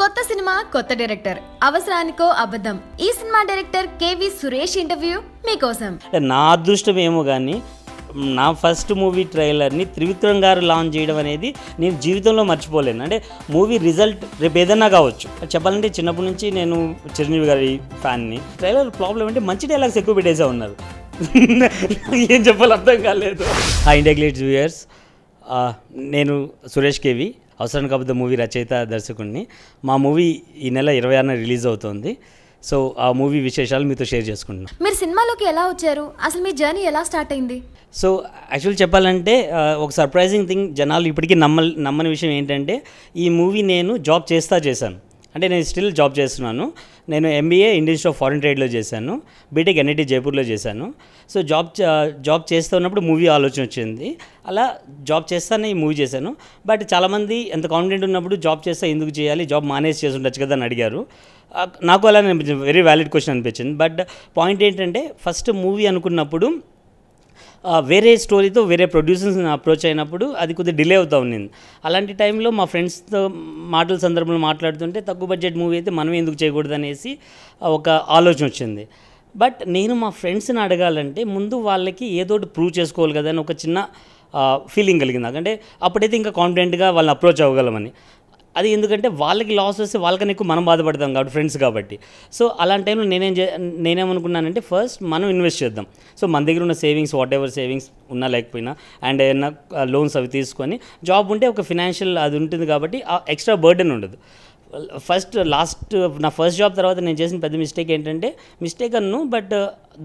కొత్త సినిమా కొత్త డైరెక్టర్ అవసరానికో అబద్ధం ఈ cinema director KV Suresh interview మీకోసం నా అదృష్టం ఏమో కానీ నా ఫస్ట్ మూవీ ట్రైలర్ని త్రివిక్రమ్ గారు లాంచ్ చేయడం అనేది నేను జీవితంలో మర్చిపోలేను అంటే మూవీ రిజల్ట్ రేపు ఏదైనా కావచ్చు చెప్పాలంటే చిన్నప్పటి నుంచి నేను చిరంజీవి గారి ఫ్యాన్ని ట్రైలర్ ప్రాబ్లం అంటే మంచి డైలాగ్స్ ఎక్కువ పెట్టేసే ఉన్నారు ఏం చెప్పాలి అర్థం కాలేదు ఇండియా గ్లేట్ జూయర్స్ నేను సురేష్ కేవి అవసరం కాకపోతే మూవీ రచయిత దర్శకుడిని మా మూవీ ఈ నెల ఇరవై ఆరున రిలీజ్ అవుతుంది సో ఆ మూవీ విశేషాలు మీతో షేర్ చేసుకుంటున్నాను మీరు సినిమాలోకి ఎలా వచ్చారు అసలు మీ జర్నీ ఎలా స్టార్ట్ అయింది సో యాక్చువల్ చెప్పాలంటే ఒక సర్ప్రైజింగ్ థింగ్ జనాలు ఇప్పటికీ నమ్మ నమ్మని విషయం ఏంటంటే ఈ మూవీ నేను జాబ్ చేస్తా చేశాను అంటే నేను స్టిల్ జాబ్ చేస్తున్నాను నేను ఎంబీఏ ఇండియన్స్ ఆఫ్ ఫారెన్ ట్రేడ్లో చేశాను బీటెక్ ఎన్ఐటి జైపూర్లో చేశాను సో జాబ్ జాబ్ చేస్తున్నప్పుడు మూవీ ఆలోచన వచ్చింది అలా జాబ్ చేస్తాను ఈ మూవీ చేశాను బట్ చాలామంది ఎంత కాన్ఫిడెంట్ ఉన్నప్పుడు జాబ్ చేస్తే ఎందుకు చేయాలి జాబ్ మానేజ్ చేసి ఉండొచ్చు కదా అని అడిగారు నాకు అలా అనిపించింది వెరీ వ్యాలిడ్ క్వశ్చన్ అనిపించింది బట్ పాయింట్ ఏంటంటే ఫస్ట్ మూవీ అనుకున్నప్పుడు వేరే స్టోరీతో వేరే ప్రొడ్యూసర్స్ని అప్రోచ్ అయినప్పుడు అది కొద్దిగా డిలే అవుతూ ఉన్నింది అలాంటి టైంలో మా ఫ్రెండ్స్తో మాటల సందర్భంలో మాట్లాడుతుంటే తక్కువ బడ్జెట్ మూవీ అయితే మనం ఎందుకు చేయకూడదు అనేసి ఒక ఆలోచన వచ్చింది బట్ నేను మా ఫ్రెండ్స్ని అడగాలంటే ముందు వాళ్ళకి ఏదోటి ప్రూవ్ చేసుకోవాలి కదా అని ఒక చిన్న ఫీలింగ్ కలిగింది అంటే అప్పుడైతే ఇంకా కాన్ఫిడెంట్గా వాళ్ళని అప్రోచ్ అవ్వగలమని అది ఎందుకంటే వాళ్ళకి లాస్ వస్తే వాళ్ళకన్నా ఎక్కువ మనం బాధపడతాం కాబట్టి ఫ్రెండ్స్ కాబట్టి సో అలాంటి టైంలో నేనేం చే నేనేమనుకున్నానంటే ఫస్ట్ మనం ఇన్వెస్ట్ చేద్దాం సో మన దగ్గర ఉన్న సేవింగ్స్ వాట్ ఎవర్ సేవింగ్స్ ఉన్నా లేకపోయినా అండ్ ఏదైనా లోన్స్ అవి తీసుకొని జాబ్ ఉంటే ఒక ఫినాన్షియల్ అది ఉంటుంది కాబట్టి ఎక్స్ట్రా బర్డెన్ ఉండదు ఫస్ట్ లాస్ట్ నా ఫస్ట్ జాబ్ తర్వాత నేను చేసిన పెద్ద మిస్టేక్ ఏంటంటే మిస్టేక్ అన్ను బట్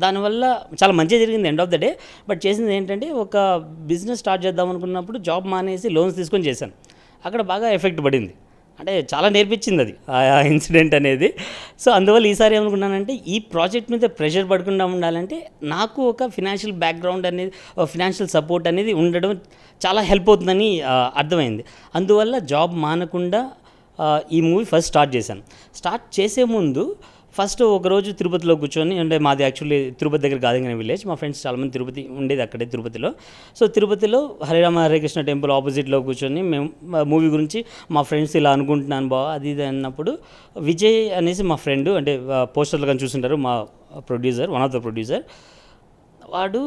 దానివల్ల చాలా మంచిగా జరిగింది end of the day but చేసింది ఏంటంటే ఒక బిజినెస్ స్టార్ట్ చేద్దాం అనుకున్నప్పుడు జాబ్ మానేసి లోన్స్ తీసుకొని చేశాను అక్కడ బాగా ఎఫెక్ట్ పడింది అంటే చాలా నేర్పించింది అది ఆ ఇన్సిడెంట్ అనేది సో అందువల్ల ఈసారి ఏమనుకున్నానంటే ఈ ప్రాజెక్ట్ మీద ప్రెషర్ పడకుండా ఉండాలంటే నాకు ఒక ఫినాన్షియల్ బ్యాక్గ్రౌండ్ అనేది ఫినాన్షియల్ సపోర్ట్ అనేది ఉండడం చాలా హెల్ప్ అవుతుందని అర్థమైంది అందువల్ల జాబ్ మానకుండా ఈ మూవీ ఫస్ట్ స్టార్ట్ చేశాను స్టార్ట్ చేసే ముందు ఫస్ట్ ఒకరోజు తిరుపతిలో కూర్చొని అంటే మాది యాక్చువల్లీ తిరుపతి దగ్గర గాదింగిన విలేజ్ మా ఫ్రెండ్స్ చాలామంది తిరుపతి ఉండేది అక్కడే తిరుపతిలో సో తిరుపతిలో హరిరామ కృష్ణ టెంపుల్ ఆపోజిట్లో కూర్చొని మేము మూవీ గురించి మా ఫ్రెండ్స్ ఇలా అనుకుంటున్నాను బావ అది ఇది అన్నప్పుడు విజయ్ అనేసి మా ఫ్రెండ్ అంటే పోస్టర్లు కానీ చూసుంటారు మా producer one of the producer వాడు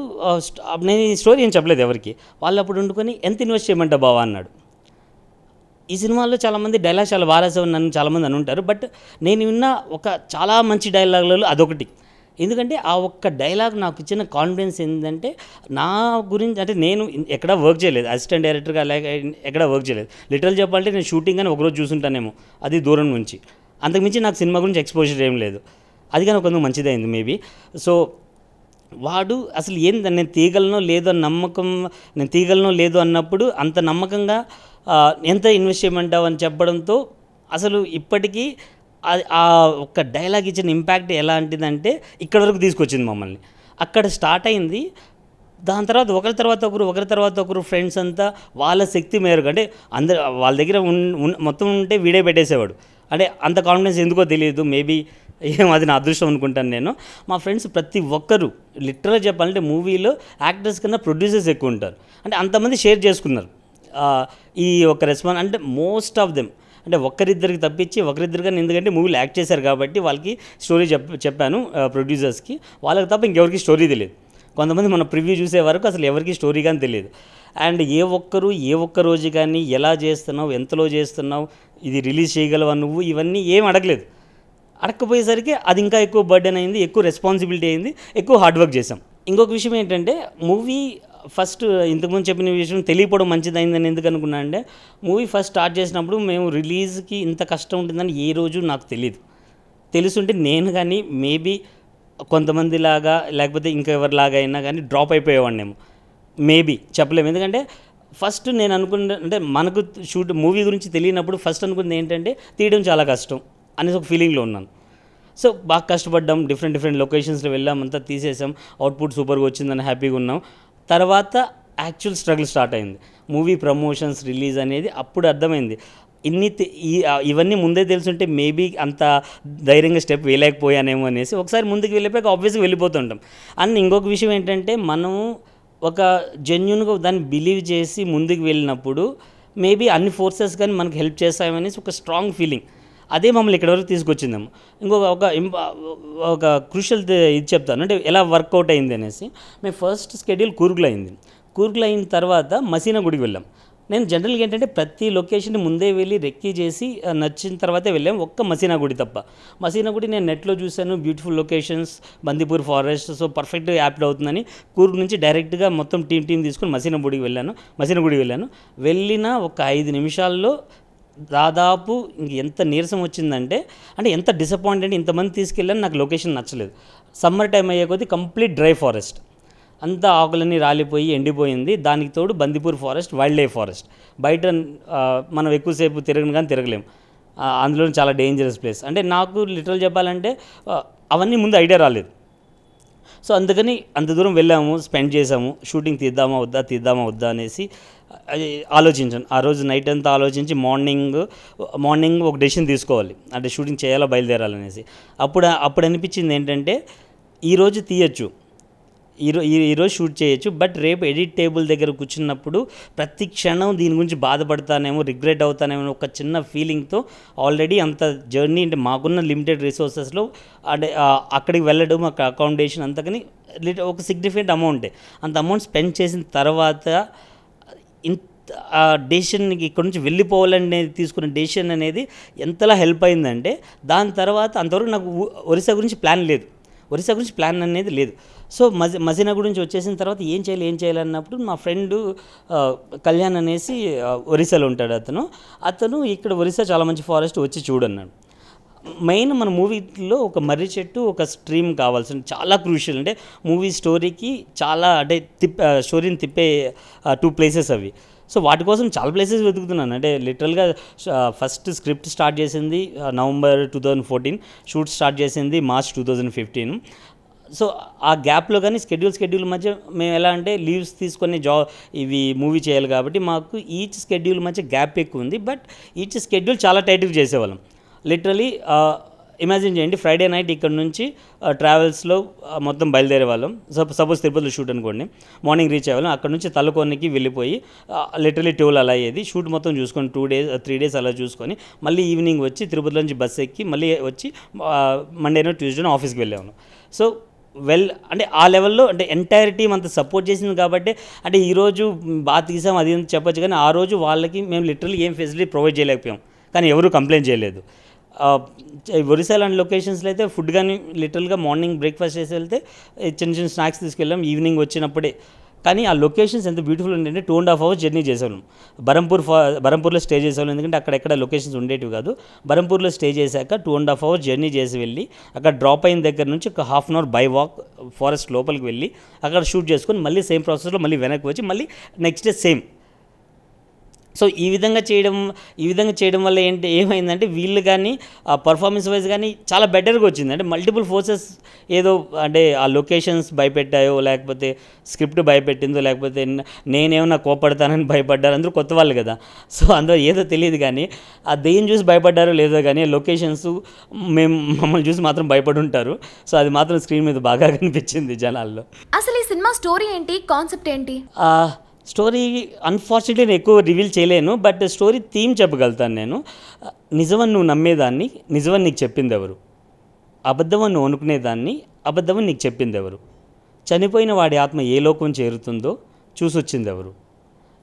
నేను ఈ స్టోరీ ఏం చెప్పలేదు ఎవరికి వాళ్ళు అప్పుడు వండుకొని ఎంత ఇన్వెస్ట్ చేయమంటా బావా అన్నాడు ఈ సినిమాలో చాలామంది డైలాగ్ చాలా బాలేసవని నన్ను చాలామంది అని ఉంటారు బట్ నేను విన్న ఒక చాలా మంచి డైలాగులలో అదొకటి ఎందుకంటే ఆ ఒక్క డైలాగ్ నాకు ఇచ్చిన కాన్ఫిడెన్స్ ఏంటంటే నా గురించి అంటే నేను ఎక్కడ వర్క్ చేయలేదు అసిస్టెంట్ డైరెక్టర్గా లేక ఎక్కడ వర్క్ చేయలేదు లిటరల్ చెప్పాలంటే నేను షూటింగ్ అని ఒకరోజు చూసుంటానేమో అది దూరం నుంచి అంతకుమించి నాకు సినిమా గురించి ఎక్స్పోజర్ ఏం లేదు అది కానీ కొంచెం మంచిదైంది మేబీ సో వాడు అసలు ఏంది నేను తీగలనో లేదో నమ్మకం నేను తీగలనో లేదో అన్నప్పుడు అంత నమ్మకంగా ఎంత ఇన్వెస్ట్ చేయమంటావు అని చెప్పడంతో అసలు ఇప్పటికీ ఆ ఒక్క డైలాగ్ ఇచ్చిన ఇంపాక్ట్ ఎలాంటిదంటే ఇక్కడ వరకు తీసుకొచ్చింది మమ్మల్ని అక్కడ స్టార్ట్ అయింది దాని తర్వాత ఒకరి తర్వాత ఒకరు ఒకరి తర్వాత ఒకరు ఫ్రెండ్స్ అంతా వాళ్ళ శక్తి మేరకు అంటే అందరు వాళ్ళ దగ్గర మొత్తం ఉంటే వీడే పెట్టేసేవాడు అంటే అంత కాన్ఫిడెన్స్ ఎందుకో తెలియదు మేబీ ఏం అది నా అదృష్టం అనుకుంటాను నేను మా ఫ్రెండ్స్ ప్రతి ఒక్కరు లిటరల్ చెప్పాలంటే మూవీలో యాక్టర్స్ కన్నా ప్రొడ్యూసర్స్ ఎక్కువ ఉంటారు అంటే అంతమంది షేర్ చేసుకున్నారు ఈ ఒక రెస్పాన్స్ అంటే మోస్ట్ ఆఫ్ దెమ్ అంటే ఒక్కరిద్దరికి తప్పించి కానీ ఎందుకంటే మూవీలు యాక్ట్ చేశారు కాబట్టి వాళ్ళకి స్టోరీ చెప్ చెప్పాను ప్రొడ్యూసర్స్కి వాళ్ళకి తప్ప ఇంకెవరికి స్టోరీ తెలియదు కొంతమంది మన ప్రివ్యూ చూసే వరకు అసలు ఎవరికి స్టోరీ కానీ తెలియదు అండ్ ఏ ఒక్కరు ఏ ఒక్క రోజు కానీ ఎలా చేస్తున్నావు ఎంతలో చేస్తున్నావు ఇది రిలీజ్ చేయగలవా నువ్వు ఇవన్నీ ఏం అడగలేదు అడగకపోయేసరికి అది ఇంకా ఎక్కువ బర్డెన్ అయింది ఎక్కువ రెస్పాన్సిబిలిటీ అయింది ఎక్కువ హార్డ్ వర్క్ చేసాం ఇంకొక విషయం ఏంటంటే మూవీ ఫస్ట్ ఇంతకుముందు చెప్పిన విషయం తెలియపోవడం మంచిదైందని ఎందుకు అనుకున్నా అంటే మూవీ ఫస్ట్ స్టార్ట్ చేసినప్పుడు మేము రిలీజ్కి ఇంత కష్టం ఉంటుందని ఏ రోజు నాకు తెలియదు తెలుసుంటే నేను కానీ మేబీ కొంతమంది లాగా లేకపోతే ఇంకెవరిలాగా అయినా కానీ డ్రాప్ అయిపోయేవాడినేమో మేబీ చెప్పలేము ఎందుకంటే ఫస్ట్ నేను అనుకున్న అంటే మనకు షూట్ మూవీ గురించి తెలియనప్పుడు ఫస్ట్ అనుకున్నది ఏంటంటే తీయడం చాలా కష్టం అనేసి ఒక ఫీలింగ్లో ఉన్నాను సో బాగా కష్టపడ్డాం డిఫరెంట్ డిఫరెంట్ లొకేషన్స్లో వెళ్ళాం అంతా తీసేసాం అవుట్పుట్ సూపర్గా వచ్చిందని హ్యాపీగా ఉన్నాం తర్వాత యాక్చువల్ స్ట్రగుల్ స్టార్ట్ అయింది మూవీ ప్రమోషన్స్ రిలీజ్ అనేది అప్పుడు అర్థమైంది ఇన్ని ఇవన్నీ ముందే తెలుసుంటే మేబీ అంత ధైర్యంగా స్టెప్ వేయలేకపోయానేమో అనేసి ఒకసారి ముందుకు వెళ్ళిపోయాక ఆబ్వియస్గా వెళ్ళిపోతుంటాం అండ్ ఇంకొక విషయం ఏంటంటే మనం ఒక జెన్యున్గా దాన్ని బిలీవ్ చేసి ముందుకు వెళ్ళినప్పుడు మేబీ అన్ని ఫోర్సెస్ కానీ మనకు హెల్ప్ చేస్తామనేసి ఒక స్ట్రాంగ్ ఫీలింగ్ అదే మమ్మల్ని ఇక్కడ వరకు తీసుకొచ్చిందేమో ఇంకొక ఒక ఒక క్రూషల్ ఇది చెప్తాను అంటే ఎలా వర్కౌట్ అయింది అనేసి మేము ఫస్ట్ స్కెడ్యూల్ కూర్గులు అయింది కూర్గులు అయిన తర్వాత మసీనా గుడికి వెళ్ళాం నేను జనరల్గా ఏంటంటే ప్రతి లొకేషన్ ముందే వెళ్ళి రెక్కీ చేసి నచ్చిన తర్వాతే వెళ్ళాం ఒక్క మసీనా గుడి తప్ప మసీనా గుడి నేను నెట్లో చూశాను beautiful locations Bandipur forest so పర్ఫెక్ట్గా యాప్డ్ అవుతుందని కూర్గ్ నుంచి డైరెక్ట్గా మొత్తం టీం టీం తీసుకుని మసీనా గుడికి వెళ్ళాను మసీనా గుడికి వెళ్ళాను వెళ్ళిన ఒక ఐదు నిమిషాల్లో దాదాపు ఇంక ఎంత నీరసం వచ్చిందంటే అంటే ఎంత డిసప్పాయింటెడ్ ఇంతమంది తీసుకెళ్ళాను నాకు లొకేషన్ నచ్చలేదు సమ్మర్ టైం అయ్యే కొద్దీ కంప్లీట్ డ్రై ఫారెస్ట్ అంతా ఆకులన్నీ రాలిపోయి ఎండిపోయింది దానికి తోడు Bandipur forest wildlife forest బయట మనం ఎక్కువసేపు తిరగను కానీ తిరగలేము అందులో చాలా డేంజరస్ ప్లేస్ అంటే నాకు లిటరల్ చెప్పాలంటే అవన్నీ ముందు ఐడియా రాలేదు సో అందుకని అంత దూరం వెళ్ళాము స్పెండ్ చేసాము షూటింగ్ తీద్దామా వద్దా తీద్దామా వద్దా అనేసి ఆలోచించాను ఆ రోజు నైట్ అంతా ఆలోచించి మార్నింగ్ మార్నింగ్ ఒక డెసిషన్ తీసుకోవాలి అంటే షూటింగ్ చేయాలో బయలుదేరాలనేసి అప్పుడు అప్పుడు అనిపించింది ఏంటంటే ఈరోజు తీయచ్చు ఈరో ఈరోజు షూట్ చేయొచ్చు బట్ రేపు ఎడిట్ టేబుల్ దగ్గర కూర్చున్నప్పుడు ప్రతి క్షణం దీని గురించి బాధపడతానేమో రిగ్రెట్ అవుతానేమో ఒక చిన్న ఫీలింగ్తో ఆల్రెడీ అంత జర్నీ అంటే మాకున్న లిమిటెడ్ రిసోర్సెస్లో అంటే అక్కడికి వెళ్ళడం అక్కడ అకామిడేషన్ అంతకని ఒక సిగ్నిఫికెంట్ అమౌంట్ అంత అమౌంట్ స్పెండ్ చేసిన తర్వాత ఇంత ఆ డెసిషన్ ఇక్కడ నుంచి వెళ్ళిపోవాలనేది తీసుకున్న డెసిషన్ అనేది ఎంతలా హెల్ప్ అయిందంటే దాని తర్వాత అంతవరకు నాకు ఒరిస్సా గురించి ప్లాన్ లేదు ఒరిస్సా గురించి ప్లాన్ అనేది లేదు సో మజ మజీనా గురించి వచ్చేసిన తర్వాత ఏం చేయాలి ఏం చేయాలి అన్నప్పుడు మా ఫ్రెండు కళ్యాణ్ అనేసి ఒరిస్సాలో ఉంటాడు అతను అతను ఇక్కడ ఒరిస్సా చాలా మంచి ఫారెస్ట్ వచ్చి చూడన్నాడు మెయిన్ మన మూవీలో ఒక మర్రి చెట్టు ఒక స్ట్రీమ్ కావాల్సింది చాలా క్రూషియల్ అంటే మూవీ స్టోరీకి చాలా అంటే తిప్ స్టోరీని తిప్పే టూ ప్లేసెస్ అవి సో వాటి కోసం చాలా ప్లేసెస్ వెతుకుతున్నాను అంటే లిటరల్గా ఫస్ట్ స్క్రిప్ట్ స్టార్ట్ చేసింది November two thousand fourteen shoot start చేసింది March two thousand fifteen so ఆ గ్యాప్లో కానీ స్కెడ్యూల్ స్కెడ్యూల్ మధ్య మేము ఎలా అంటే లీవ్స్ తీసుకొని జా ఇవి మూవీ చేయాలి కాబట్టి మాకు ఈచ్ స్కెడ్యూల్ మధ్య గ్యాప్ ఎక్కువ ఉంది బట్ ఈచ్ స్కెడ్యూల్ చాలా టైట్గా చేసేవాళ్ళం లిటరలీ ఇమాజిన్ చేయండి ఫ్రైడే నైట్ ఇక్కడ నుంచి ట్రావెల్స్లో మొత్తం బయలుదేరే వాళ్ళం సపోజ్ తిరుపతిలో షూట్ అనుకోండి మార్నింగ్ రీచ్ అయ్యేవాళ్ళం అక్కడ నుంచి తలకోనికి వెళ్ళిపోయి లిటరలీ ట్యూల్ అలా అయ్యేది షూట్ మొత్తం చూసుకొని టూ డేస్ త్రీ డేస్ అలా చూసుకొని మళ్ళీ ఈవినింగ్ వచ్చి తిరుపతిలో నుంచి బస్ ఎక్కి మళ్ళీ వచ్చి మండేనో ట్యూస్డేనో ఆఫీస్కి వెళ్ళేవాళ్ళం సో వెల్ అంటే ఆ లెవెల్లో అంటే ఎంటైర్ టీమ్ అంత సపోర్ట్ చేసింది కాబట్టి అంటే ఈరోజు బాగా తీసాం అది చెప్పొచ్చు కానీ ఆ రోజు వాళ్ళకి మేము లిటరలీ ఏం ఫెసిలిటీ ప్రొవైడ్ చేయలేకపోయాం కానీ ఎవరు కంప్లైంట్ చేయలేదు ఒరిసా లాంటి లొకేషన్స్లో అయితే ఫుడ్ కానీ లిటరల్గా మార్నింగ్ బ్రేక్ఫాస్ట్ చేసి వెళ్తే చిన్న చిన్న స్నాక్స్ తీసుకెళ్ళాం ఈవినింగ్ వచ్చినప్పుడే కానీ ఆ లొకేషన్స్ ఎంత బ్యూటిఫుల్ ఉంటే two and half hours journey చేసేవాళ్ళం బరంపూర్ బరంపూర్లో స్టే చేసేవాళ్ళం ఎందుకంటే అక్కడెక్కడ లొకేషన్స్ ఉండేటివి కాదు బరంపూర్లో స్టే చేశాక two and half hours journey చేసి వెళ్ళి అక్కడ డ్రాప్ అయిన దగ్గర నుంచి ఒక half an hour by walk forest లోపలికి వెళ్ళి అక్కడ షూట్ చేసుకొని మళ్ళీ సేమ్ ప్రాసెస్లో మళ్ళీ వెనక్కి వచ్చి మళ్ళీ నెక్స్ట్ డే సేమ్ సో ఈ విధంగా చేయడం ఈ విధంగా చేయడం వల్ల ఏంటి ఏమైందంటే వీళ్ళు కానీ ఆ పర్ఫార్మెన్స్ వైజ్ కానీ చాలా బెటర్గా వచ్చింది అంటే మల్టిపుల్ ఫోర్సెస్ ఏదో అంటే ఆ లొకేషన్స్ భయపెట్టాయో లేకపోతే స్క్రిప్ట్ భయపెట్టిందో లేకపోతే నేనేమన్నా కోపడతానని భయపడ్డారు అందరూ కొత్త వాళ్ళు కదా సో అందరూ ఏదో తెలియదు కానీ ఆ దెయ్యం చూసి భయపడ్డారో లేదో కానీ లొకేషన్స్ మేము మమ్మల్ని చూసి మాత్రం భయపడి ఉంటారు సో అది మాత్రం స్క్రీన్ మీద బాగా కనిపించింది జనాల్లో అసలు ఈ సినిమా స్టోరీ ఏంటి కాన్సెప్ట్ ఏంటి స్టోరీ అన్ఫార్చునేట్లీ నేను ఎక్కువ రివీల్ చేయలేను బట్ స్టోరీ థీమ్ చెప్పగలుగుతాను నేను నిజమని నువ్వు నమ్మేదాన్ని నిజమని నీకు చెప్పింది ఎవరు అబద్ధమని నువ్వు అనుకునేదాన్ని అబద్ధమని నీకు చెప్పింది ఎవరు చనిపోయిన వాడి ఆత్మ ఏ లోకం చేరుతుందో చూసొచ్చింది ఎవరు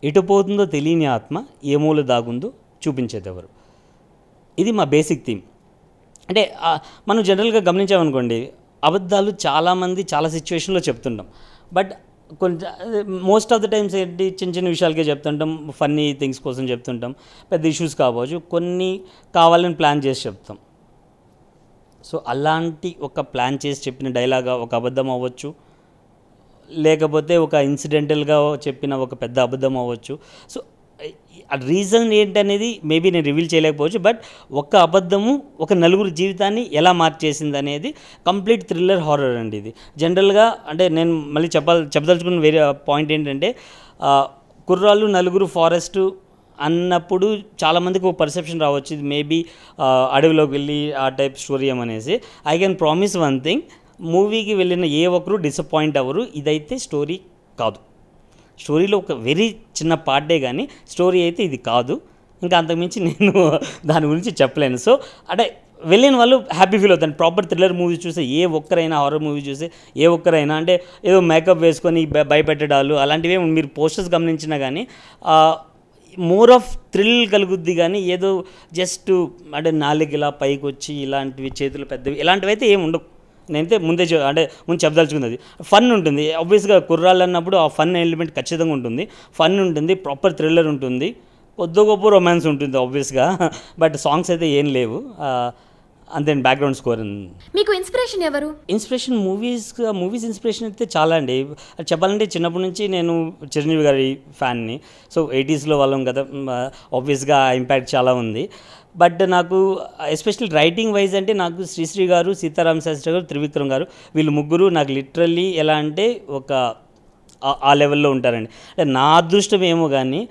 ఎటు పోతుందో తెలియని ఆత్మ ఏ మూల దాగుందో చూపించేదెవరు ఇది మా బేసిక్ థీమ్ అంటే మనం జనరల్గా గమనించామనుకోండి అబద్ధాలు చాలామంది చాలా సిచ్యువేషన్లో చెప్తుంటాం బట్ కొంచెం మోస్ట్ ఆఫ్ ద టైమ్స్ ఏంటి చిన్న చిన్న విషయాలకే చెప్తుంటాం ఫన్నీ థింగ్స్ కోసం చెప్తుంటాం పెద్ద ఇష్యూస్ కావచ్చు కొన్ని కావాలని ప్లాన్ చేసి చెప్తాం సో అలాంటి ఒక ప్లాన్ చేసి చెప్పిన డైలాగ్ ఒక అబద్ధం అవ్వచ్చు లేకపోతే ఒక ఇన్సిడెంటల్గా చెప్పిన ఒక పెద్ద అబద్ధం అవ్వచ్చు సో రీజన్ ఏంటనేది మేబీ నేను రివీల్ చేయలేకపోవచ్చు బట్ ఒక్క అబద్ధము ఒక నలుగురు జీవితాన్ని ఎలా మార్చేసింది అనేది కంప్లీట్ థ్రిల్లర్ హారర్ అండి ఇది జనరల్గా అంటే నేను మళ్ళీ చెప్పాలి చెప్పదలుచుకున్న వేరే పాయింట్ ఏంటంటే కుర్రాళ్ళు నలుగురు ఫారెస్ట్ అన్నప్పుడు చాలామందికి ఒక పర్సెప్షన్ రావచ్చు ఇది మేబీ అడవిలోకి వెళ్ళి ఆ టైప్ స్టోరీ అనేసి I can promise one thing మూవీకి వెళ్ళిన ఏ ఒక్కరు డిసప్పాయింట్ అవ్వరు ఇదైతే స్టోరీ కాదు స్టోరీలో ఒక వెరీ చిన్న పార్టే కానీ స్టోరీ అయితే ఇది కాదు ఇంకా అంతకుమించి నేను దాని గురించి చెప్పలేను సో అంటే వెళ్ళిన వాళ్ళు హ్యాపీ ఫీల్ అవుతాను ప్రాపర్ థ్రిల్లర్ మూవీ చూసే ఏ ఒక్కరైనా హారర్ మూవీ చూసి ఏ ఒక్కరైనా అంటే ఏదో మేకప్ వేసుకొని భయపెట్టడాలు అలాంటివి మీరు పోస్టర్స్ గమనించినా కానీ మోర్ ఆఫ్ థ్రిల్ కలుగుద్ది కానీ ఏదో జస్ట్ అంటే నాలుగు ఇలా పైకి వచ్చి ఇలాంటివి చేతులు పెద్దవి ఇలాంటివి అయితే ఏమి ఉండవు నేనైతే ముందే అంటే ముందు చెప్పదలుచుకున్నది ఫన్ ఉంటుంది ఆబ్వియస్గా కుర్రాళ్ళు అన్నప్పుడు ఆ ఫన్ ఎలిమెంట్ ఖచ్చితంగా ఉంటుంది ఫన్ ఉంటుంది ప్రాపర్ థ్రిల్లర్ ఉంటుంది కొద్ది గొప్ప రొమాన్స్ ఉంటుంది ఆబ్వియస్గా బట్ సాంగ్స్ అయితే ఏం లేవు అంతే దెన్ బ్యాక్గ్రౌండ్ స్కోర్ మీకు ఇన్స్పిరేషన్ ఎవరు ఇన్స్పిరేషన్ మూవీస్ మూవీస్ ఇన్స్పిరేషన్ అయితే చాలా అండి చెప్పాలంటే చిన్నప్పటి నుంచి నేను చిరంజీవి గారి ఫ్యాన్ని సో ఎయిటీస్లో వాళ్ళం కదా ఆబ్వియస్గా ఇంపాక్ట్ చాలా ఉంది బట్ నాకు ఎస్పెషల్ రైటింగ్ వైజ్ అంటే నాకు శ్రీశ్రీ గారు సీతారాం శాస్త్రి గారు త్రివిక్రమ్ గారు వీళ్ళు ముగ్గురు నాకు లిటరల్లీ ఎలా అంటే ఒక ఆ లెవెల్లో ఉంటారండి అంటే నా అదృష్టం ఏమో కానీ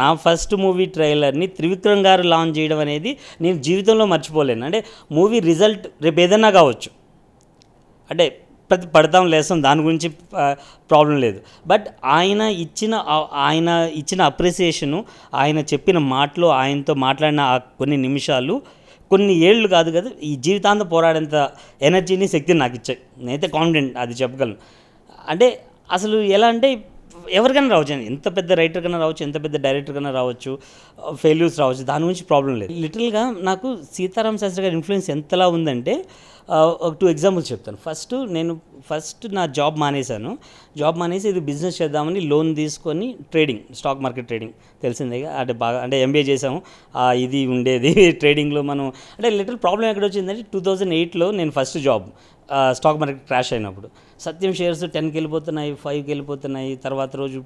నా ఫస్ట్ మూవీ ట్రైలర్ని త్రివిక్రమ్ గారు లాంచ్ చేయడం అనేది నేను జీవితంలో మర్చిపోలేను అంటే మూవీ రిజల్ట్ రేపు ఏదైనా కావచ్చు అంటే పడతాం లేస్తాం దాని గురించి ప్రాబ్లం లేదు బట్ ఆయన ఇచ్చిన ఆయన ఇచ్చిన అప్రిసియేషను ఆయన చెప్పిన మాటలు ఆయనతో మాట్లాడిన ఆ కొన్ని నిమిషాలు కొన్ని ఏళ్ళు కాదు కదా ఈ జీవితాంతం పోరాడేంత ఎనర్జీని శక్తిని నాకు ఇచ్చాయి నేనైతే కాన్ఫిడెంట్ అది చెప్పగలను అంటే అసలు ఎలా అంటే ఎవరికైనా రావచ్చు ఎంత పెద్ద రైటర్ కన్నా రావచ్చు ఎంత పెద్ద డైరెక్టర్ కన్నా రావచ్చు ఫెయిల్యూర్స్ రావచ్చు దాని గురించి ప్రాబ్లం లేదు లిటిల్గా నాకు సీతారాం శాస్త్రి గారి ఇన్ఫ్లుయెన్స్ ఎంతలా ఉందంటే ఒక టూ ఎగ్జాంపుల్స్ చెప్తాను ఫస్ట్ నేను ఫస్ట్ నా జాబ్ మానేశాను జాబ్ మానేసి ఇది బిజినెస్ చేద్దామని లోన్ తీసుకొని ట్రేడింగ్ స్టాక్ మార్కెట్ ట్రేడింగ్ తెలిసిందే అంటే బాగా అంటే ఎంబీఏ చేసాము ఇది ఉండేది ట్రేడింగ్లో మనం అంటే లిటిల్ ప్రాబ్లం ఎక్కడ వచ్చిందంటే టూ థౌజండ్ ఎయిట్లో నేను first job stock market crash అయినప్పుడు సత్యం షేర్స్ టెన్కి వెళ్ళిపోతున్నాయి ఫైవ్కి వెళ్ళిపోతున్నాయి తర్వాత రోజు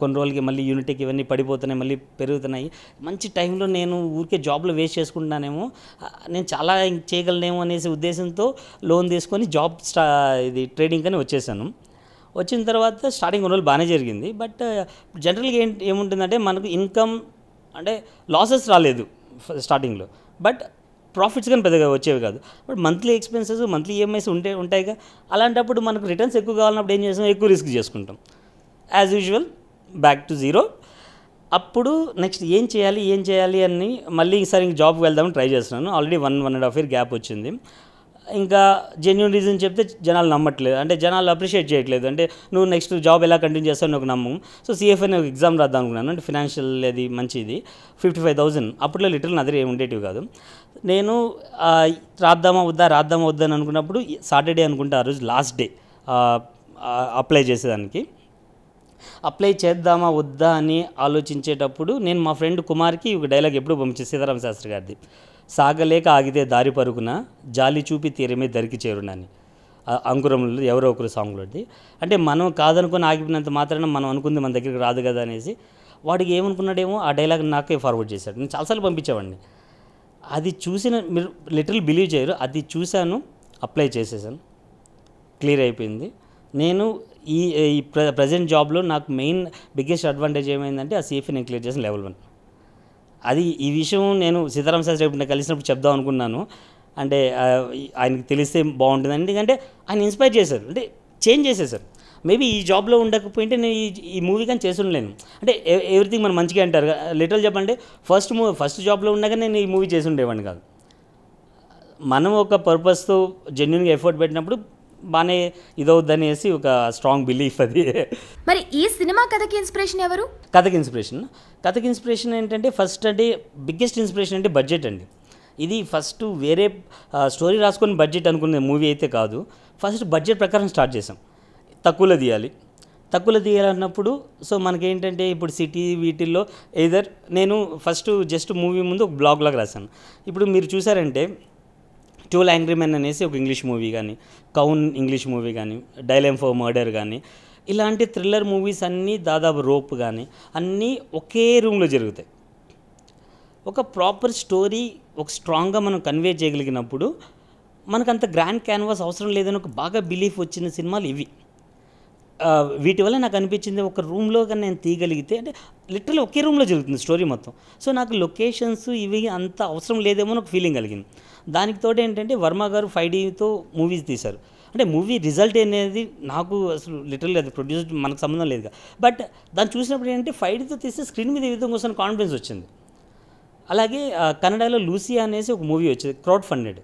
కొన్ని రోజులకి మళ్ళీ యూనిటీకి ఇవన్నీ పడిపోతున్నాయి మళ్ళీ పెరుగుతున్నాయి మంచి టైంలో నేను ఊరికే జాబ్లో వేస్ట్ చేసుకుంటున్నానేమో నేను చాలా చేయగలనేమో అనేసి ఉద్దేశంతో లోన్ తీసుకొని జాబ్ స్టా ఇది ట్రేడింగ్ అని వచ్చేసాను వచ్చిన తర్వాత స్టార్టింగ్ కొన్ని రోజులు బాగానే జరిగింది బట్ జనరల్గా ఏం ఏముంటుందంటే మనకు ఇన్కమ్ అంటే లాసెస్ రాలేదు స్టార్టింగ్లో బట్ ప్రాఫిట్స్ కానీ పెద్దగా వచ్చేవి కాదు but monthly expenses monthly EMIs ఉంటే ఉంటాయిగా అలాంటప్పుడు మనకు రిటర్న్స్ ఎక్కువ కావాలన్నప్పుడు ఏం చేస్తాం ఎక్కువ రిస్క్ చేసుకుంటాం as usual back to zero అప్పుడు నెక్స్ట్ ఏం చేయాలి ఏం చేయాలి అని మళ్ళీ ఈసారి ఇంక జాబ్కి వెళ్దామని ట్రై చేస్తున్నాను already one one and half year gap వచ్చింది ఇంకా జెన్యున్ రీజన్ చెప్తే జనాలు నమ్మట్లేదు అంటే జనాలు అప్రిషియేట్ చేయట్లేదు అంటే నువ్వు నెక్స్ట్ జాబ్ ఎలా కంటిన్యూ చేస్తావు నాకు నమ్మం సో సిఎఫ్ఐ నేను ఎగ్జామ్ రాద్దాం అనుకున్నాను అంటే ఫినాన్షియల్ అది మంచిది ఫిఫ్టీ ఫైవ్ థౌసండ్ అప్పట్లో లిటిల్ నా దగ్గర ఉండేటివి కాదు నేను రాద్దామా వద్దా రాద్దామా వద్దా అని అనుకున్నప్పుడు సాటర్డే అనుకుంటే ఆ రోజు లాస్ట్ డే అప్లై చేసేదానికి అప్లై చేద్దామా వద్దా అని ఆలోచించేటప్పుడు నేను మా ఫ్రెండ్ కుమార్కి ఒక డైలాగ్ ఎప్పుడు పంపించే సీతారామ శాస్త్రి గారిది సాగలేక ఆగితే దారి పరుగున జాలి చూపి తీరమే దరికి చేరునని అంకురములు ఎవరో ఒకరు సాంగ్లోది అంటే మనం కాదనుకుని ఆగిపోయినంత మాత్రాన మనం అనుకుంది మన దగ్గరికి రాదు కదా అనేసి వాడికి ఏమనుకున్నాడేమో ఆ డైలాగ్ నాకే ఫార్వర్డ్ చేశాడు నేను చాలాసార్లు పంపించేవాడిని అది చూసిన మీరు లిటిల్ బిలీవ్ చేయరు అది చూశాను అప్లై చేసేసాను క్లియర్ అయిపోయింది నేను ఈ ప్రజెంట్ జాబ్లో నాకు మెయిన్ బిగ్గెస్ట్ అడ్వాంటేజ్ ఏమైందంటే ఆ సిఎఫ్ఈ నేను క్లియర్ చేసిన లెవెల్ వన్ అది ఈ విషయం నేను సీతారాం శాస్త్రి రేపు కలిసినప్పుడు చెప్దాం అనుకున్నాను అంటే ఆయనకి తెలిస్తే బాగుంటుంది ఎందుకంటే ఆయన ఇన్స్పైర్ చేశారు అంటే చేంజ్ చేసేసారు మేబీ ఈ జాబ్లో ఉండకపోయింటే నేను ఈ మూవీ కానీ ఉండలేను అంటే ఎవ్రీథింగ్ మనం మంచిగా అంటారు లిటరల్ చెప్పండి ఫస్ట్ మూవీ ఫస్ట్ జాబ్లో ఉండగా నేను ఈ మూవీ చేసి ఉండేవాడిని కాదు మనం ఒక పర్పస్తో జెన్యున్గా ఎఫర్ట్ పెట్టినప్పుడు బాగానే ఇదవుద్దనేసి ఒక స్ట్రాంగ్ బిలీఫ్ అది మరి ఈ సినిమా కథకి ఇన్స్పిరేషన్ ఎవరు కథకి ఇన్స్పిరేషన్ కథకి ఇన్స్పిరేషన్ ఏంటంటే ఫస్ట్ అంటే బిగ్గెస్ట్ ఇన్స్పిరేషన్ అంటే బడ్జెట్ అండి ఇది ఫస్ట్ వేరే స్టోరీ రాసుకొని బడ్జెట్ అనుకునే మూవీ అయితే కాదు ఫస్ట్ బడ్జెట్ ప్రకారం స్టార్ట్ చేసాం తక్కువలో తీయాలి తక్కువలో తీయాలన్నప్పుడు సో మనకేంటంటే ఇప్పుడు సిటీ వీటిల్లో ఏదర్ నేను ఫస్ట్ జస్ట్ మూవీ ముందు ఒక బ్లాగ్లాగా రాశాను ఇప్పుడు మీరు చూసారంటే టూ యాంగ్రీ మెన్ అనేసి ఒక ఇంగ్లీష్ మూవీ కానీ కౌన్ ఇంగ్లీష్ మూవీ కానీ డైలెమ్ ఫర్ మర్డర్ కానీ ఇలాంటి థ్రిల్లర్ మూవీస్ అన్నీ దాదాపు రోప్ కానీ అన్నీ ఒకే రూమ్లో జరుగుతాయి ఒక ప్రాపర్ స్టోరీ ఒక స్ట్రాంగ్గా మనం కన్వే చేయగలిగినప్పుడు మనకంత గ్రాండ్ క్యాన్వాస్ అవసరం లేదని ఒక బాగా బిలీఫ్ వచ్చిన సినిమాలు ఇవి వీటి వల్ల నాకు అనిపించింది ఒక రూమ్లో కానీ నేను తీయగలిగితే అంటే లిటరల్ ఒకే రూమ్లో జరుగుతుంది స్టోరీ మొత్తం సో నాకు లొకేషన్స్ ఇవి అంత అవసరం లేదేమో ఒక ఫీలింగ్ కలిగింది దానికి తోటి ఏంటంటే వర్మ గారు ఫైవ్ డీతో మూవీస్ తీశారు అంటే మూవీ రిజల్ట్ అనేది నాకు అసలు లిటరల్ లేదు ప్రొడ్యూస్ మనకు సంబంధం లేదుగా బట్ దాన్ని చూసినప్పుడు ఏంటంటే ఫైవ్ డీతో తీస్తే స్క్రీన్ మీద విధంగా కోసం కాన్ఫిడెన్స్ వచ్చింది అలాగే కన్నడలో లూసియా అనేసి ఒక మూవీ వచ్చింది క్రౌడ్ ఫండెడ్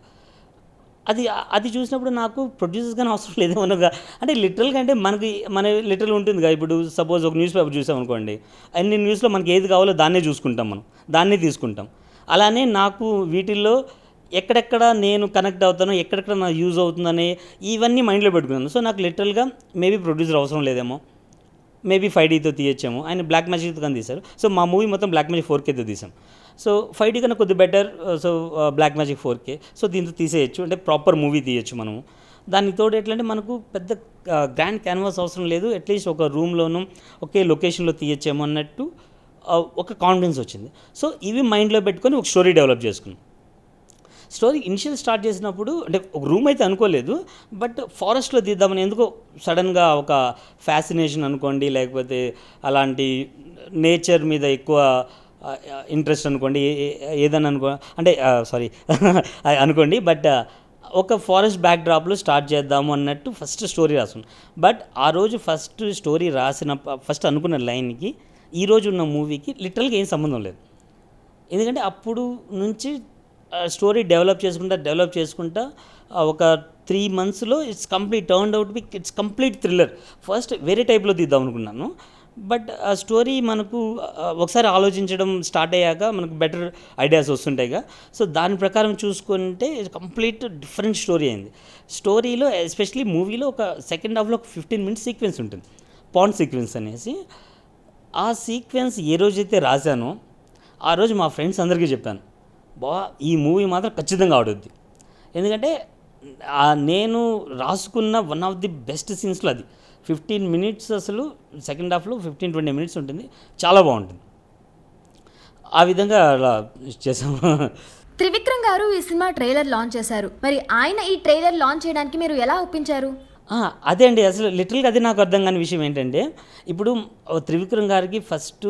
అది అది చూసినప్పుడు నాకు ప్రొడ్యూసర్స్ కానీ అవసరం లేదు మనకు అంటే లిటరల్గా అంటే మనకి మన లిటరల్ ఉంటుంది కదా ఇప్పుడు సపోజ్ ఒక న్యూస్ పేపర్ అనుకోండి అన్ని న్యూస్లో మనకి ఏది కావాలో దాన్నే చూసుకుంటాం మనం దాన్నే తీసుకుంటాం అలానే నాకు వీటిల్లో ఎక్కడెక్కడ నేను కనెక్ట్ అవుతాను ఎక్కడెక్కడ నా యూజ్ అవుతుందని ఇవన్నీ మైండ్లో పెట్టుకున్నాను సో నాకు లిటరల్గా మేబీ ప్రొడ్యూసర్ అవసరం లేదేమో మేబీ ఫైవ్ డీతో తీయచ్చేమో ఆయన బ్లాక్ మ్యాజిక్తో కానీ తీశారు సో మా మూవీ మొత్తం బ్లాక్ మ్యాజిక్ ఫోర్ కేతో తీసాం సో ఫైవ్ డీ కన్నా కొద్ది better so black magic four K so దీంతో తీసేయచ్చు అంటే ప్రాపర్ మూవీ తీయచ్చు మనము దానికి తోడు ఎట్లంటే మనకు పెద్ద గ్రాండ్ uh, క్యాన్వాస్ అవసరం లేదు అట్లీస్ట్ ఒక రూమ్లోనూ ఒకే లొకేషన్లో తీయచ్చేమో అన్నట్టు uh, ఒక కాన్ఫిడెన్స్ వచ్చింది సో ఇవి మైండ్లో పెట్టుకొని ఒక స్టోరీ డెవలప్ చేసుకున్నాం స్టోరీ ఇనిషియల్ స్టార్ట్ చేసినప్పుడు అంటే ఒక రూమ్ అయితే అనుకోలేదు బట్ ఫారెస్ట్లో తీద్దామని ఎందుకో సడన్గా ఒక ఫ్యాసినేషన్ అనుకోండి లేకపోతే అలాంటి నేచర్ మీద ఎక్కువ ఇంట్రెస్ట్ అనుకోండి ఏదని అనుకో అంటే సారీ అనుకోండి బట్ ఒక ఫారెస్ట్ బ్యాక్డ్రాప్లో స్టార్ట్ చేద్దాము అన్నట్టు ఫస్ట్ స్టోరీ రాసాను బట్ ఆ రోజు ఫస్ట్ స్టోరీ రాసిన ఫస్ట్ అనుకున్న లైన్కి ఈరోజు ఉన్న మూవీకి లిటరల్గా ఏం సంబంధం లేదు ఎందుకంటే అప్పుడు నుంచి స్టోరీ డెవలప్ చేసుకుంటా డెవలప్ చేసుకుంటా ఒక త్రీ మంత్స్లో it's complete turn out be it's complete thriller first వేరే టైప్లో తీద్దాం అనుకున్నాను బట్ ఆ స్టోరీ మనకు ఒకసారి ఆలోచించడం స్టార్ట్ అయ్యాక మనకు బెటర్ ఐడియాస్ వస్తుంటాయిగా సో దాని ప్రకారం చూసుకుంటే కంప్లీట్ డిఫరెంట్ స్టోరీ అయింది స్టోరీలో ఎస్పెషలీ మూవీలో ఒక సెకండ్ హాఫ్లో ఒక ఫిఫ్టీన్ మినిట్స్ సీక్వెన్స్ ఉంటుంది పాండ్ సీక్వెన్స్ అనేసి ఆ సీక్వెన్స్ ఏ రోజైతే రాశానో ఆ రోజు మా ఫ్రెండ్స్ అందరికీ చెప్పాను బా ఈ మూవీ మాత్రం ఖచ్చితంగా ఆడుద్ది ఎందుకంటే నేను రాసుకున్న వన్ ఆఫ్ ది బెస్ట్ సీన్స్లో అది ఫిఫ్టీన్ మినిట్స్ అసలు సెకండ్ హాఫ్లో ఫిఫ్టీన్ ట్వంటీ మినిట్స్ ఉంటుంది చాలా బాగుంటుంది ఆ విధంగా అలా చేసాము త్రివిక్రమ్ గారు ఈ సినిమా ట్రైలర్ లాంచ్ చేశారు మరి ఆయన ఈ ట్రైలర్ లాంచ్ చేయడానికి మీరు ఎలా ఒప్పించారు అదే అండి అసలు లిటిల్గా అది నాకు అర్థం కాని విషయం ఏంటంటే ఇప్పుడు త్రివిక్రమ్ గారికి ఫస్ట్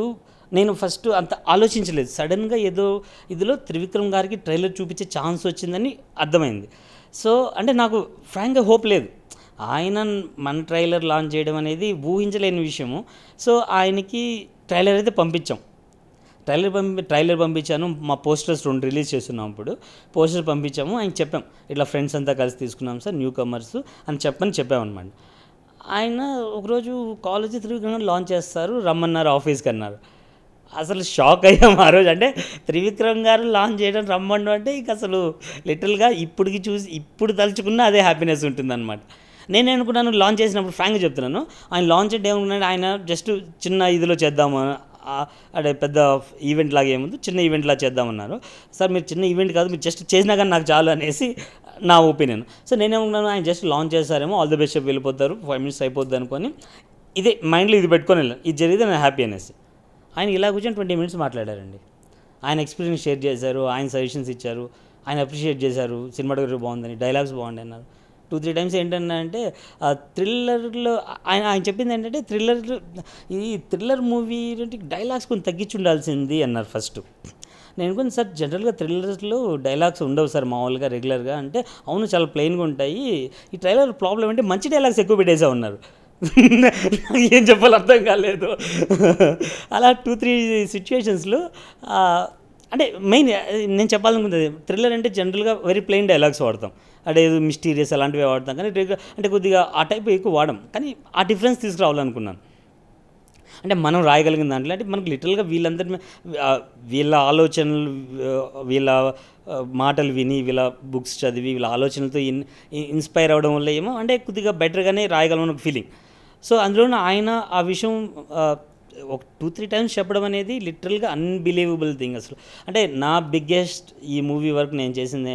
నేను ఫస్ట్ అంత ఆలోచించలేదు సడన్గా ఏదో ఇదిలో త్రివిక్రమ్ గారికి ట్రైలర్ చూపించే ఛాన్స్ వచ్చిందని అర్థమైంది సో అంటే నాకు ఫ్రాంక్గా హోప్ లేదు ఆయన మన ట్రైలర్ లాంచ్ చేయడం అనేది ఊహించలేని విషయము సో ఆయనకి ట్రైలర్ అయితే పంపించాం ట్రైలర్ పంపి ట్రైలర్ పంపించాను మా పోస్టర్స్ రెండు రిలీజ్ చేస్తున్నాం అప్పుడు పోస్టర్ పంపించాము ఆయన చెప్పాం ఇట్లా ఫ్రెండ్స్ అంతా కలిసి తీసుకున్నాం సార్ న్యూ కమర్స్ అని చెప్పని చెప్పామన్నమాట ఆయన ఒకరోజు కాలేజీ త్రివిక్రమ్ లాంచ్ చేస్తారు రమ్మన్నారు ఆఫీస్కి అన్నారు అసలు షాక్ అయ్యాం ఆ రోజు అంటే త్రివిక్రమ్ గారు లాంచ్ చేయడం రమ్మండు అంటే ఇక అసలు లిటరల్గా ఇప్పటికి చూసి ఇప్పుడు తలుచుకున్న అదే హ్యాపీనెస్ ఉంటుందన్నమాట నేను అనుకున్నాను లాంచ్ చేసినప్పుడు ఫ్రాంక్గా చెప్తున్నాను ఆయన లాంచ్ చేయడం ఏమనుకున్నాడు ఆయన జస్ట్ చిన్న ఇదిలో చేద్దాము అంటే పెద్ద ఈవెంట్ లాగా ఏముంది చిన్న ఈవెంట్లా చేద్దామన్నారు సార్ మీరు చిన్న ఈవెంట్ కాదు మీరు జస్ట్ చేసినా కానీ నాకు చాలు అనేసి నా ఒపీనియన్ సో నేనేమనుకున్నాను ఆయన జస్ట్ లాంచ్ చేస్తారేమో ఆల్ ద బెస్ట్ వెళ్ళిపోతారు ఫైవ్ మినిట్స్ అయిపోద్ది అనుకొని ఇదే మైండ్లో ఇది పెట్టుకొని వెళ్ళాను ఇది జరిగితే నేను హ్యాపీ అనేసి ఆయన ఇలా కూర్చొని ట్వంటీ మినిట్స్ మాట్లాడారండి ఆయన ఎక్స్పీరియన్స్ షేర్ చేశారు ఆయన సజెషన్స్ ఇచ్చారు ఆయన అప్రిషియేట్ చేశారు సినిమాటోగ్రఫీ బాగుందని డైలాగ్స్ బాగుంది అన్నారు టూ త్రీ టైమ్స్ అంటే థ్రిల్లర్లో ఆయన ఆయన చెప్పింది ఏంటంటే థ్రిల్లర్ ఈ థ్రిల్లర్ మూవీ డైలాగ్స్ కొంచెం తగ్గించి ఉండాల్సింది అన్నారు ఫస్ట్ నేను కొన్ని సార్ జనరల్గా థ్రిల్లర్స్లో డైలాగ్స్ ఉండవు సార్ మామూలుగా రెగ్యులర్గా అంటే అవును చాలా ప్లెయిన్గా ఉంటాయి ఈ ట్రైలర్ ప్రాబ్లం అంటే మంచి డైలాగ్స్ ఎక్కువ పెట్టేసా ఉన్నారు ఏం చెప్పాలి అర్థం కాలేదు అలా టూ త్రీ సిచ్యువేషన్స్లో అంటే మెయిన్ నేను చెప్పాలనుకుంటుంది థ్రిల్లర్ అంటే జనరల్గా వెరీ ప్లెయిన్ డైలాగ్స్ వాడతాం అంటే ఏదో మిస్టీరియస్ అలాంటివి వాడతాం కానీ అంటే కొద్దిగా ఆ టైప్ ఎక్కువ వాడం కానీ ఆ డిఫరెన్స్ తీసుకురావాలనుకున్నాను అంటే మనం రాయగలిగిన దాంట్లో అంటే మనకు లిటరల్గా వీళ్ళందరి వీళ్ళ ఆలోచనలు వీళ్ళ మాటలు విని వీళ్ళ బుక్స్ చదివి వీళ్ళ ఆలోచనలతో ఇన్ ఇన్స్పైర్ అవ్వడం వల్ల ఏమో అంటే కొద్దిగా బెటర్గానే రాయగలమని ఒక ఫీలింగ్ సో అందులోనూ ఆయన ఆ విషయం ఒక టూ త్రీ టైమ్స్ చెప్పడం అనేది లిటరల్గా అన్బిలీవబుల్ థింగ్ అసలు అంటే నా బిగ్గెస్ట్ ఈ మూవీ వరకు నేను చేసింది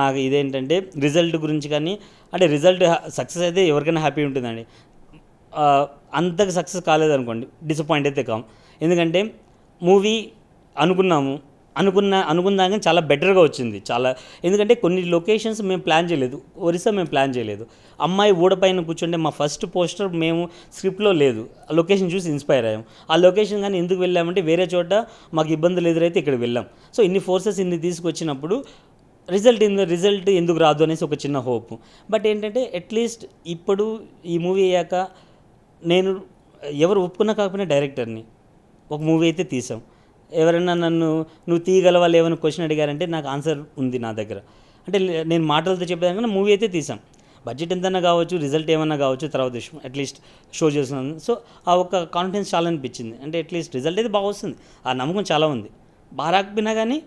నాకు ఇదేంటంటే రిజల్ట్ గురించి కానీ అంటే రిజల్ట్ సక్సెస్ అయితే ఎవరికైనా హ్యాపీ ఉంటుందండి అంతకు సక్సెస్ కాలేదనుకోండి డిసప్పాయింట్ అయితే కాం ఎందుకంటే మూవీ అనుకున్నాము అనుకున్న అనుకున్నా కానీ చాలా బెటర్గా వచ్చింది చాలా ఎందుకంటే కొన్ని లొకేషన్స్ మేము ప్లాన్ చేయలేదు ఒరిసా మేము ప్లాన్ చేయలేదు అమ్మాయి ఊడపైన కూర్చుంటే మా ఫస్ట్ పోస్టర్ మేము స్క్రిప్ట్లో లేదు ఆ లొకేషన్ చూసి ఇన్స్పైర్ అయ్యాం ఆ లొకేషన్ కానీ ఎందుకు వెళ్ళామంటే వేరే చోట మాకు ఇబ్బందులు ఎదురైతే ఇక్కడ వెళ్ళాం సో ఇన్ని ఫోర్సెస్ ఇన్ని తీసుకొచ్చినప్పుడు రిజల్ట్ ఇన్ రిజల్ట్ ఎందుకు రాదు అనేసి ఒక చిన్న హోప్ బట్ ఏంటంటే అట్లీస్ట్ ఇప్పుడు ఈ మూవీ అయ్యాక నేను ఎవరు ఒప్పుకున్నా కాకపోయినా డైరెక్టర్ని ఒక మూవీ అయితే తీసాం ఎవరైనా నన్ను నువ్వు తీయగలవా లేవని క్వశ్చన్ అడిగారంటే నాకు ఆన్సర్ ఉంది నా దగ్గర అంటే నేను మాటలతో చెప్పేదాకా మూవీ అయితే తీసాం బడ్జెట్ ఎంతైనా కావచ్చు రిజల్ట్ ఏమన్నా కావచ్చు తర్వాత విషయం అట్లీస్ట్ షో చేస్తున్నాను సో ఆ ఒక కాన్ఫిడెన్స్ చాలా అనిపించింది అంటే అట్లీస్ట్ రిజల్ట్ అయితే బాగా వస్తుంది ఆ నమ్మకం చాలా ఉంది బాగా రాకపోయినా కానీ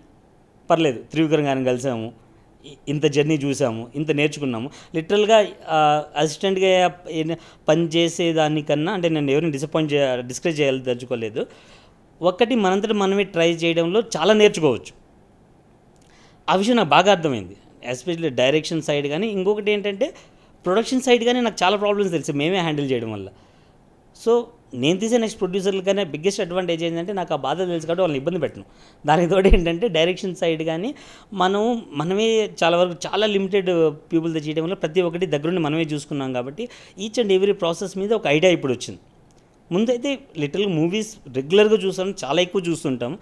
పర్లేదు త్రివిక్రమ్ గారిని కలిసాము ఇంత జర్నీ చూసాము ఇంత నేర్చుకున్నాము లిటరల్గా అసిస్టెంట్గా పని చేసేదానికన్నా అంటే నేను ఎవరిని డిసప్పాయింట్ చేయ డిస్కరేజ్ చేయాలి తలుచుకోలేదు ఒక్కటి మనంతటి మనమే ట్రై చేయడంలో చాలా నేర్చుకోవచ్చు ఆ విషయం నాకు బాగా అర్థమైంది ఎస్పెషల్లీ డైరెక్షన్ సైడ్ కానీ ఇంకొకటి ఏంటంటే ప్రొడక్షన్ సైడ్ కానీ నాకు చాలా ప్రాబ్లమ్స్ తెలుసు మేమే హ్యాండిల్ చేయడం వల్ల సో నేను తీసే నెక్స్ట్ ప్రొడ్యూసర్లు కానీ బిగ్గెస్ట్ అడ్వాంటేజ్ ఏంటంటే నాకు ఆ బాధ తెలుసు కాబట్టి వాళ్ళని ఇబ్బంది పెట్టను దానితో ఏంటంటే డైరెక్షన్ సైడ్ కానీ మనం మనమే చాలా వరకు చాలా లిమిటెడ్ పీపుల్తో చేయడం వల్ల ప్రతి ఒక్కటి దగ్గరుండి మనమే చూసుకున్నాం కాబట్టి ఈచ్ అండ్ ఎవ్రీ ప్రాసెస్ మీద ఒక ఐడియా ఇప్పుడు వచ్చింది ముందైతే లిటిల్ మూవీస్ రెగ్యులర్గా చూస్తాం చాలా ఎక్కువ చూస్తుంటాం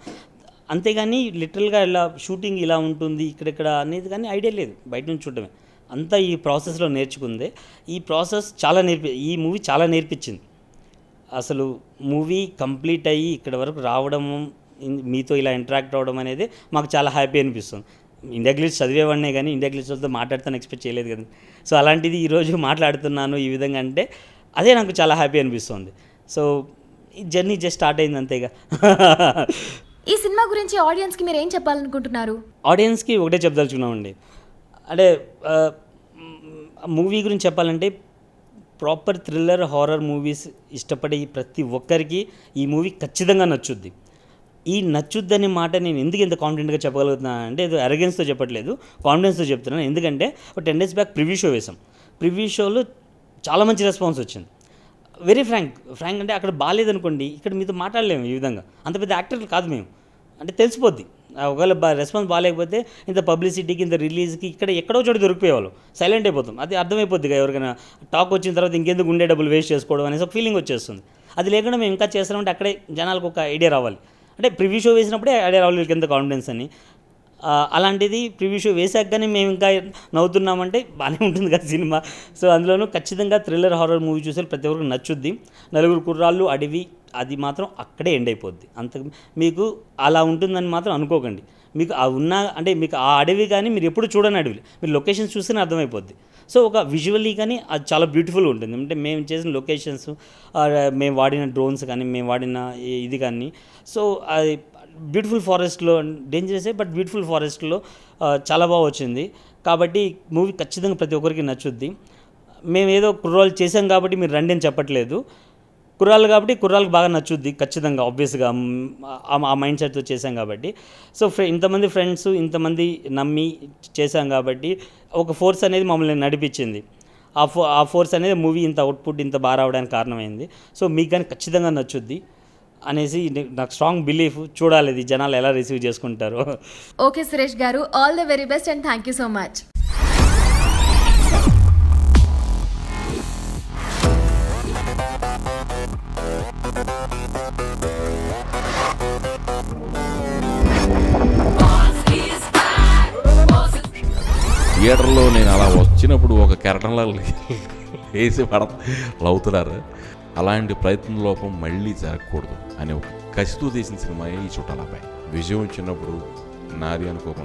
అంతేగాని లిటరల్గా ఇలా షూటింగ్ ఇలా ఉంటుంది ఇక్కడెక్కడ అనేది కానీ ఐడియా లేదు బయట నుంచి చూడడమే అంతా ఈ ప్రాసెస్లో నేర్చుకుందే ఈ ప్రాసెస్ చాలా నేర్పి ఈ మూవీ చాలా నేర్పించింది అసలు మూవీ కంప్లీట్ అయ్యి ఇక్కడ వరకు రావడం మీతో ఇలా ఇంటరాక్ట్ అవ్వడం అనేది మాకు చాలా హ్యాపీ అనిపిస్తుంది ఇండియా గ్లిట్స్ చదివేవాడినే కానీ ఇండియా గ్లిట్స్తో మాట్లాడుతాను ఎక్స్పెక్ట్ చేయలేదు కదా సో అలాంటిది ఈరోజు మాట్లాడుతున్నాను ఈ విధంగా అంటే అదే నాకు చాలా హ్యాపీ అనిపిస్తుంది సో ఈ జర్నీ జస్ట్ స్టార్ట్ అయింది అంతేగా ఈ సినిమా గురించి ఆడియన్స్కి మీరు ఏం చెప్పాలనుకుంటున్నారు ఆడియన్స్కి ఒకటే చెప్దలుచుకున్నామండి అంటే మూవీ గురించి చెప్పాలంటే ప్రాపర్ థ్రిల్లర్ హారర్ మూవీస్ ఇష్టపడే ప్రతి ఒక్కరికి ఈ మూవీ ఖచ్చితంగా నచ్చుద్ది ఈ నచ్చుద్ది అనే మాట నేను ఎందుకు ఇంత కాన్ఫిడెంట్గా చెప్పగలుగుతున్నాను అంటే ఏదో అరగెన్స్తో చెప్పట్లేదు కాన్ఫిడెన్స్తో చెప్తున్నాను ఎందుకంటే ఒక ten days back preview show వేసాం ప్రివ్యూ షోలో చాలా మంచి రెస్పాన్స్ వచ్చింది వెరీ ఫ్రాంక్ ఫ్రాంక్ అంటే అక్కడ బాగాలేదనుకోండి ఇక్కడ మీతో మాట్లాడలేము ఈ విధంగా అంత పెద్ద యాక్టర్లు కాదు మేము అంటే తెలిసిపోద్ది ఒకవేళ రెస్పాన్స్ బాగాలేకపోతే ఇంత పబ్లిసిటీకి ఇంత రిలీజ్కి ఇక్కడ ఎక్కడో చోటు దొరికిపోయేవాళ్ళు సైలెంట్ అయిపోతాం అది అర్థమైపోద్ది ఎవరికైనా టాక్ వచ్చిన తర్వాత ఇంకెందుకు ఉండే డబ్బులు వేస్ట్ చేసుకోవడం అనేసి ఒక ఫీలింగ్ వచ్చేస్తుంది అది లేకుండా మేము ఇంకా చేస్తామంటే అక్కడే జనాలకు ఒక ఐడియా రావాలి అంటే ప్రివ్యూ షో వేసినప్పుడే ఐడియా రావాలి వీళ్ళకి ఎంత కాన్ఫిడెన్స్ అని అలాంటిది ప్రివ్యూ షో వేసాక కానీ మేము ఇంకా నవ్వుతున్నామంటే బాగానే ఉంటుంది కదా సినిమా సో అందులోనూ ఖచ్చితంగా థ్రిల్లర్ హారర్ మూవీ చూసే ప్రతి ఒక్కరికి నచ్చుద్ది నలుగురు కుర్రాళ్ళు అడవి అది మాత్రం అక్కడే ఎండ్ అయిపోద్ది అంత మీకు అలా ఉంటుందని మాత్రం అనుకోకండి మీకు ఆ ఉన్న అంటే మీకు ఆ అడవి కానీ మీరు ఎప్పుడు చూడని అడవి మీరు లొకేషన్స్ చూస్తేనే అర్థమైపోద్ది సో ఒక విజువల్లీ కానీ అది చాలా బ్యూటిఫుల్ ఉంటుంది అంటే మేము చేసిన లొకేషన్స్ మేము వాడిన డ్రోన్స్ కానీ మేము వాడిన ఇది కానీ సో అది బ్యూటిఫుల్ ఫారెస్ట్లో డేంజరసే బట్ బ్యూటిఫుల్ ఫారెస్ట్లో చాలా బాగా వచ్చింది కాబట్టి మూవీ ఖచ్చితంగా ప్రతి ఒక్కరికి నచ్చుద్ది మేము ఏదో కుర్రాలు చేసాం కాబట్టి మీరు రండి అని చెప్పట్లేదు కుర్రాలు కాబట్టి కుర్రాలకు బాగా నచ్చుద్ది ఖచ్చితంగా ఆబ్వియస్గా ఆ మైండ్ సెట్తో చేసాం కాబట్టి సో ఫ్రె ఇంతమంది ఫ్రెండ్స్ ఇంతమంది నమ్మి చేశాం కాబట్టి ఒక ఫోర్స్ అనేది మమ్మల్ని నడిపించింది ఆ ఫో ఆ ఫోర్స్ అనేది మూవీ ఇంత అవుట్పుట్ ఇంత బాగా రావడానికి కారణమైంది సో మీకు కానీ ఖచ్చితంగా నచ్చుద్ది అనేసి నాకు స్ట్రాంగ్ బిలీఫ్ చూడాలి ఇది జనాలు ఎలా రిసీవ్ చేసుకుంటారు okay Suresh garu all the very best and thank you so much థియేటర్లో నేను అలా వచ్చినప్పుడు ఒక కెరటంలా వేసి పడ అవుతున్నారు అలాంటి ప్రయత్న లోపం మళ్ళీ జరగకూడదు అనే ఒక కసితో తీసిన సినిమాయే ఈ చుట్టాలపై విజయం వచ్చినప్పుడు నారి అనుకోకుండా